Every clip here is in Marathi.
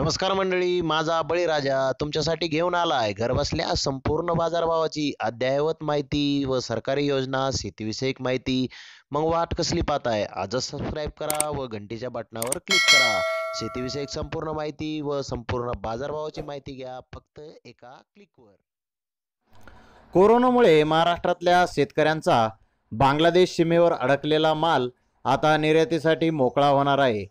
नमस्कार मंडळी माझा बळीराजा तुमच्यासाठी घेऊन आलाय घरबसल्या संपूर्ण बाजारभावाची अद्ययावत माहिती व सरकारी योजना शेतीविषयक माहिती मग वाट कसली पाहत आहे आजच सबस्क्राईब करा व घंटीच्या बटनावर क्लिक करा शेतीविषयक संपूर्ण माहिती व संपूर्ण बाजारभावाची माहिती घ्या फक्त एका क्लिकवर कोरोनामुळे महाराष्ट्रातल्या शेतकऱ्यांचा बांगलादेश सीमेवर अडकलेला माल आता निर्यातीसाठी मोकळा होणार आहे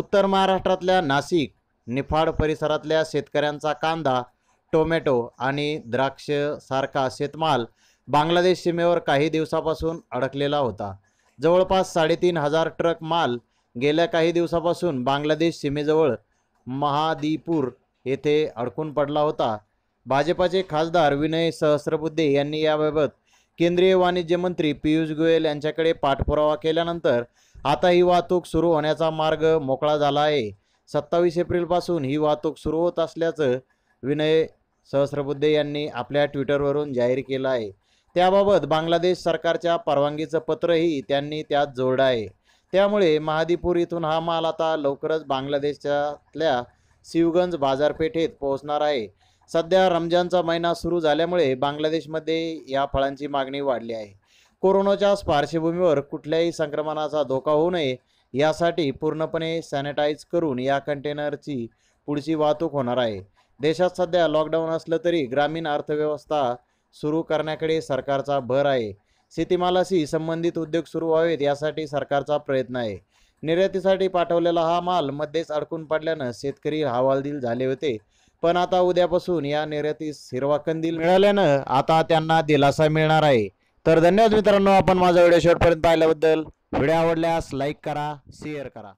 उत्तर महाराष्ट्रातल्या नाशिक निफाड परिसरातल्या शेतकऱ्यांचा कांदा टोमॅटो आणि द्राक्ष सारखा शेतमाल बांगलादेश सीमेवर काही दिवसापासून अडकलेला होता जवळपास साडेतीन हजार ट्रक माल गेल्या काही दिवसापासून बांगलादेश सीमेजवळ महादीपूर येथे अडकून पडला होता भाजपाचे खासदार विनय सहस्रबुद्धे यांनी याबाबत केंद्रीय वाणिज्य मंत्री पियुष गोयल यांच्याकडे पाठपुरावा केल्यानंतर आता ही वाहतूक सुरू होण्याचा मार्ग मोकळा झाला आहे सत्तावीस एप्रिलपासून ही वाहतूक सुरू होत असल्याचं विनय सहस्रबुद्धे यांनी आपल्या ट्विटरवरून जाहीर केलं आहे त्याबाबत बांगलादेश सरकारच्या परवानगीचं पत्रही त्यांनी त्यात जोडलं आहे त्यामुळे महादीपूर इथून हा माल आता लवकरच बांगलादेशातल्या शिवगंज बाजारपेठेत पोहोचणार आहे सध्या रमजानचा महिना सुरू झाल्यामुळे बांगलादेशमध्ये या फळांची मागणी वाढली आहे कोरोनाच्या पार्श्वभूमीवर कुठल्याही संक्रमणाचा धोका होऊ नये यासाठी पूर्णपणे सॅनिटाईज करून या कंटेनरची पुढची वाहतूक होणार आहे देशात सध्या लॉकडाऊन असलं तरी ग्रामीण अर्थव्यवस्था सुरू करण्याकडे सरकारचा भर आहे शेतीमालाशी संबंधित उद्योग सुरू व्हावेत यासाठी सरकारचा प्रयत्न आहे निर्यातीसाठी पाठवलेला हा माल मध्येच अडकून पडल्यानं शेतकरी हवालदिल झाले होते पण आता उद्यापासून या निर्यातीस हिरवा कंदील मिळाल्यानं आता त्यांना दिलासा मिळणार आहे तर धन्यवाद मित्रांनो आपण माझा व्हिडिओ शेवटपर्यंत पाहिल्याबद्दल व्हिडिओ आवडल्यास लाईक करा शेअर करा